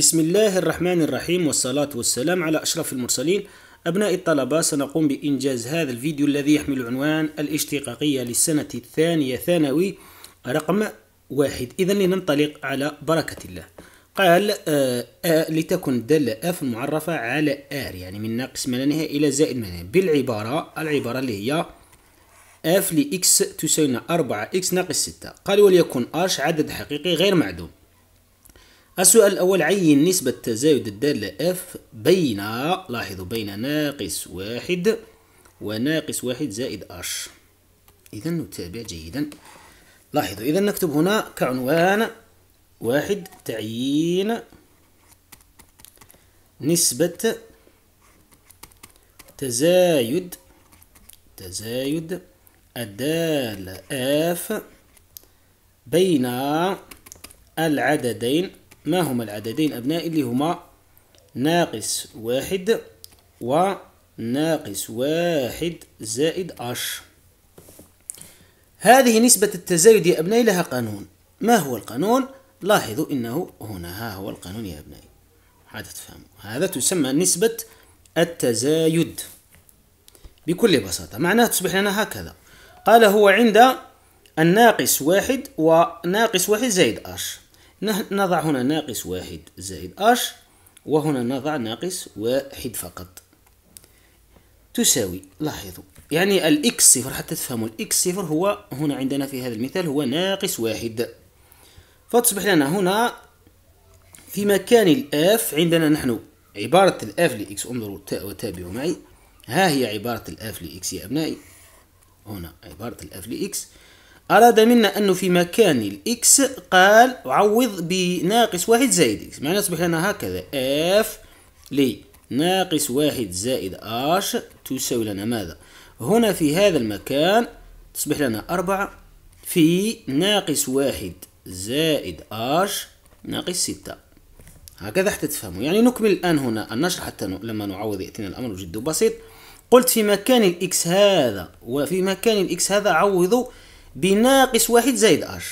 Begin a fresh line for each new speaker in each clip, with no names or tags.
بسم الله الرحمن الرحيم والصلاة والسلام على أشرف المرسلين أبناء الطلبة سنقوم بإنجاز هذا الفيديو الذي يحمل عنوان الاشتقاقية للسنة الثانية ثانوي رقم واحد إذا لننطلق على بركة الله قال آه, آه، لتكن دالة أف المعرفة على آر يعني من ناقص ما لا نهاية إلى زائد ما نهاية بالعبارة العبارة اللي هي اف لإكس تساوي أربعة إكس ناقص ستة قال وليكن اش عدد حقيقي غير معدوم السؤال الأول عين نسبة تزايد الدالة F بين لاحظوا بين ناقص واحد وناقص واحد زائد H إذا نتابع جيدا لاحظوا إذا نكتب هنا كعنوان واحد تعيين نسبة تزايد تزايد الدالة F بين العددين ما هما العددين أبنائي اللي هما ناقص واحد وناقص واحد زائد أش هذه نسبة التزايد يا أبنائي لها قانون ما هو القانون؟ لاحظوا إنه هنا ها هو القانون يا أبنائي هذا تفهموا هذا تسمى نسبة التزايد بكل بساطة معناه تصبح لنا هكذا قال هو عند الناقص واحد وناقص واحد زائد أش نضع هنا ناقص واحد زائد اش وهنا نضع ناقص واحد فقط تساوي لاحظوا يعني الاكس صفر حتى تفهموا الاكس صفر هو هنا عندنا في هذا المثال هو ناقص واحد فتصبح لنا هنا في مكان الاف عندنا نحن عبارة الاف لاكس انظروا وتابعوا معي ها هي عبارة الاف لاكس يا ابنائي هنا عبارة الاف لاكس أراد منا أنه في مكان الإكس قال عوض بناقص واحد زائد إكس معناه يصبح لنا هكذا إف ناقص واحد زائد أش تساوي لنا ماذا؟ هنا في هذا المكان تصبح لنا أربعة في ناقص واحد زائد أش ناقص ستة هكذا حتى تفهموا يعني نكمل الآن هنا النشر حتى لما نعوض يأتينا الأمر جد بسيط قلت في مكان الإكس هذا وفي مكان الإكس هذا عوضوا بناقص واحد زائد ار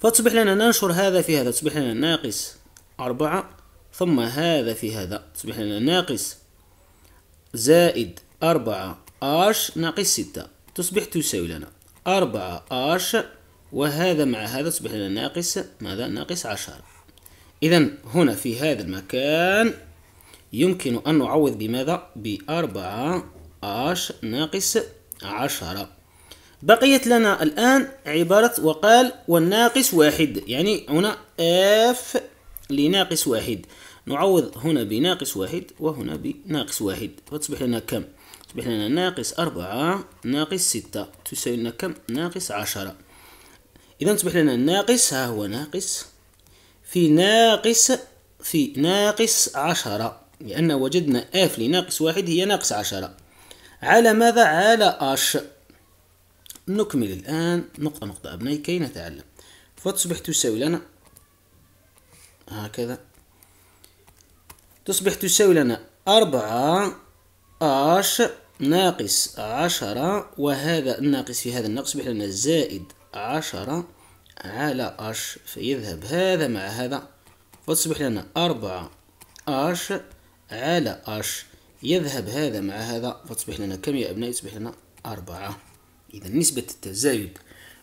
فتصبح لنا ننشر هذا في هذا تصبح لنا ناقص أربعة ثم هذا في هذا تصبح لنا ناقص زائد أربعة أش ناقص ستة تصبح تساوي لنا أربعة أش وهذا مع هذا تصبح لنا ناقص ماذا ناقص عشرة إذا هنا في هذا المكان يمكن أن نعوض بماذا بأربعة أش ناقص عشرة بقيت لنا الآن عبارة وقال والناقص واحد يعني هنا اف لناقص واحد نعوض هنا بناقص واحد وهنا بناقص واحد فتصبح لنا كم؟ تصبح لنا ناقص أربعة ناقص ستة تساوي لنا كم؟ ناقص عشرة إذا تصبح لنا ناقص ها هو ناقص في ناقص في ناقص عشرة لأن وجدنا اف لناقص واحد هي ناقص عشرة على ماذا؟ على اش نكمل الآن نقطة نقطة أبنائي كي نتعلم فتصبح تساوي لنا هكذا تصبح تساوي لنا أربعة اش ناقص عشرة وهذا الناقص في هذا الناقص يصبح لنا زائد عشرة على اش فيذهب هذا مع هذا فتصبح لنا أربعة اش على اش يذهب هذا مع هذا فتصبح لنا كم يا أبنائي تصبح لنا أربعة إذا نسبة التزايد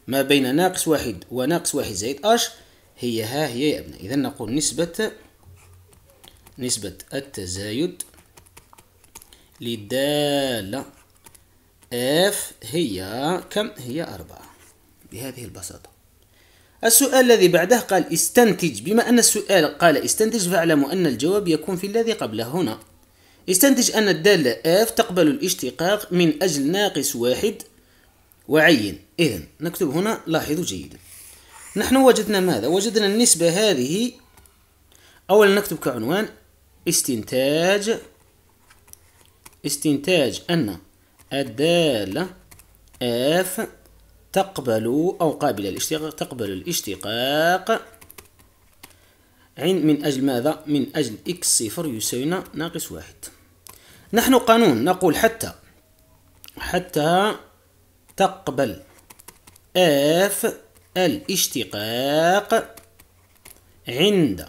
ما بين ناقص واحد وناقص واحد زائد اش هي ها هي يا أبناء إذا نقول نسبة نسبة التزايد للدالة اف هي كم هي أربعة بهذه البساطة السؤال الذي بعده قال استنتج بما أن السؤال قال استنتج فاعلم أن الجواب يكون في الذي قبله هنا استنتج أن الدالة إف تقبل الاشتقاق من أجل ناقص واحد وعين إذا نكتب هنا لاحظوا جيدا نحن وجدنا ماذا؟ وجدنا النسبة هذه أولا نكتب كعنوان استنتاج استنتاج أن الدالة اف تقبل أو قابلة للاشتقاق تقبل الاشتقاق عند من أجل ماذا؟ من أجل x صفر يساوينا ناقص واحد نحن قانون نقول حتى حتى تقبل اف الاشتقاق عند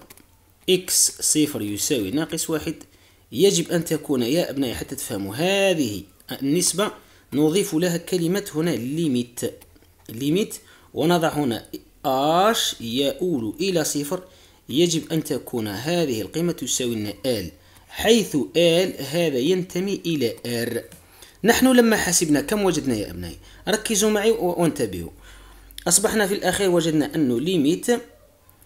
اكس صفر يساوي ناقص واحد يجب أن تكون يا أبنائي حتى تفهموا هذه النسبة نضيف لها كلمة هنا ليميت ليميت ونضع هنا اش يؤول إلى صفر يجب أن تكون هذه القيمة تساوي لنا ال حيث ال هذا ينتمي إلى ار نحن لما حسبنا كم وجدنا يا أبنائي ركزوا معي وانتبهوا أصبحنا في الأخير وجدنا أنه ليميت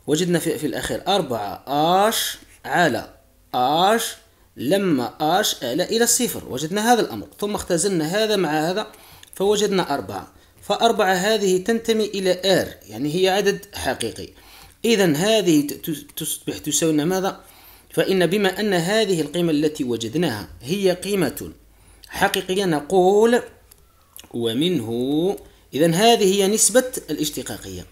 وجدنا في, في الأخير 4 آش على آش لما آش أعلى إلى الصفر وجدنا هذا الأمر ثم اختزلنا هذا مع هذا فوجدنا أربعة فأربعة هذه تنتمي إلى آر يعني هي عدد حقيقي إذا هذه تصبح تساوي ماذا؟ فإن بما أن هذه القيمة التي وجدناها هي قيمة حقيقيا نقول ومنه إذا هذه هي نسبة الاشتقاقية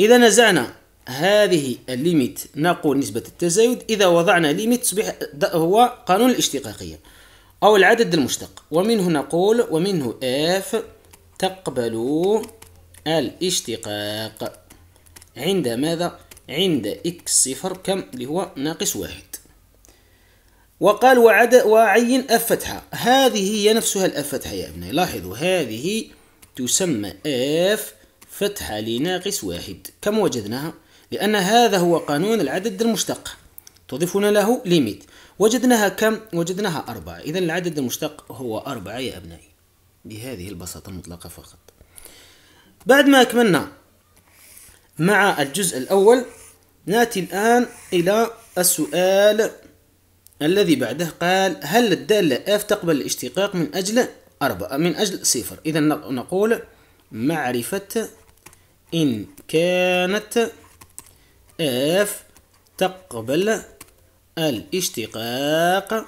إذا نزعنا هذه الليميت نقول نسبة التزايد إذا وضعنا ليميت تصبح هو قانون الاشتقاقية أو العدد المشتق ومنه نقول ومنه اف تقبل الاشتقاق عند ماذا؟ عند x صفر كم اللي هو ناقص واحد وقال وعد وعين أفتها هذه هي نفسها الأفتها يا ابني لاحظوا هذه تسمى اف فتحة لناقص واحد كم وجدناها؟ لأن هذا هو قانون العدد المشتق تضيفنا له ليميت وجدناها كم؟ وجدناها أربعة إذا العدد المشتق هو أربعة يا أبنائي بهذه البساطة المطلقة فقط بعد ما أكملنا مع الجزء الأول نأتي الآن إلى السؤال الذي بعده قال هل الدالة اف تقبل الاشتقاق من أجل أربعة من أجل صفر إذا نقول معرفة إن كانت اف تقبل الاشتقاق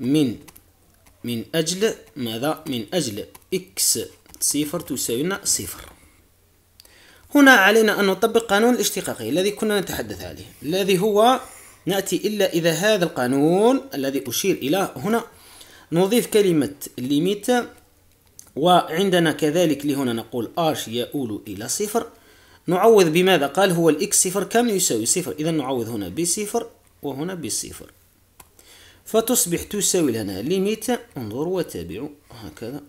من من أجل ماذا؟ من أجل إكس صفر تساوي صفر هنا علينا أن نطبق قانون الاشتقاقي الذي كنا نتحدث عليه الذي هو نأتي إلا إذا هذا القانون الذي أشير إلى هنا نضيف كلمة ليميت وعندنا كذلك لهنا نقول اش يؤول إلى صفر نعوض بماذا قال هو الإكس صفر كم يساوي صفر إذا نعوض هنا بصفر وهنا بصفر فتصبح تساوي لنا ليميت انظر وتابعوا هكذا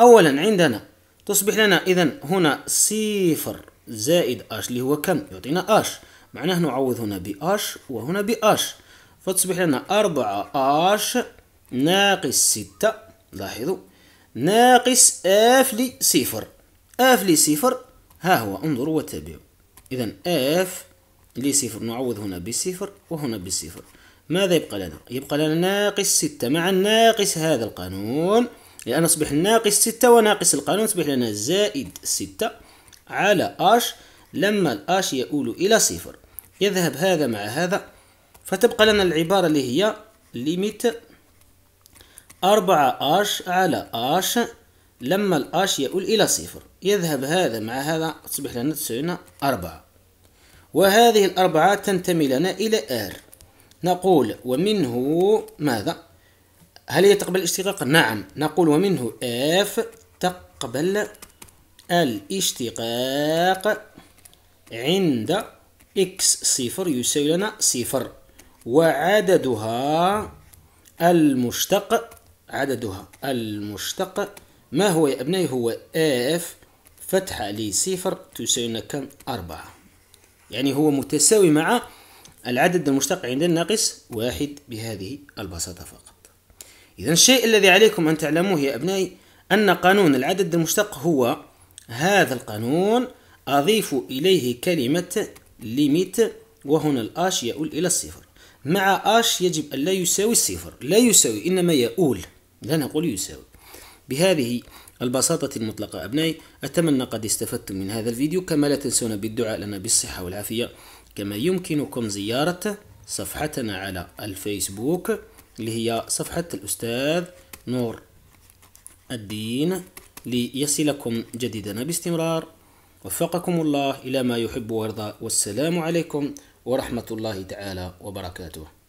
أولا عندنا تصبح لنا إذا هنا صفر زائد اش اللي هو كم يعطينا اش معناه نعوض هنا باش وهنا باش فتصبح لنا أربعة اش ناقص ستة لاحظوا ناقص اف لصفر اف صفر ها هو انظروا وتابعوا إذا اف صفر نعوض هنا بصفر وهنا بصفر ماذا يبقى لنا؟ يبقى لنا ناقص ستة مع ناقص هذا القانون لأن أصبح ناقص ستة وناقص القانون أصبح لنا زائد ستة على اش لما الاش يؤول إلى صفر يذهب هذا مع هذا فتبقى لنا العبارة اللي هي limit 4 اش على اش لما الاش يؤول إلى صفر يذهب هذا مع هذا تصبح لنا تسعون أربعة وهذه الأربعة تنتمي لنا إلى ار نقول ومنه ماذا؟ هل هي تقبل الاشتقاق؟ نعم نقول ومنه اف تقبل الاشتقاق عند إكس صفر يساوي لنا صفر وعددها المشتق عددها المشتق ما هو يا أبنائي هو اف فتحة لصفر تساوي لنا كم أربعة يعني هو متساوي مع العدد المشتق عندنا ناقص واحد بهذه البساطة فقط إذا الشيء الذي عليكم أن تعلموه يا أبنائي أن قانون العدد المشتق هو هذا القانون أضيف إليه كلمة ليميت وهنا الآش يؤول إلى الصفر مع آش يجب أن لا يساوي الصفر لا يساوي إنما يؤول لا نقول يساوي بهذه البساطة المطلقة أبنائي أتمنى قد استفدتم من هذا الفيديو كما لا تنسون بالدعاء لنا بالصحة والعافية كما يمكنكم زيارة صفحتنا على الفيسبوك اللي هي صفحة الأستاذ نور الدين ليصلكم جديدنا باستمرار وفقكم الله إلى ما يحب ويرضى والسلام عليكم ورحمة الله تعالى وبركاته